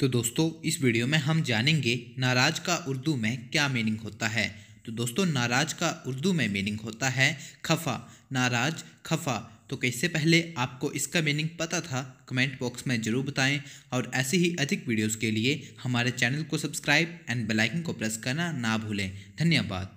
तो दोस्तों इस वीडियो में हम जानेंगे नाराज का उर्दू में क्या मीनिंग होता है तो दोस्तों नाराज का उर्दू में मीनिंग होता है खफा नाराज खफा तो कैसे पहले आपको इसका मीनिंग पता था कमेंट बॉक्स में ज़रूर बताएं और ऐसे ही अधिक वीडियोस के लिए हमारे चैनल को सब्सक्राइब एंड बेलाइकन को प्रेस करना ना भूलें धन्यवाद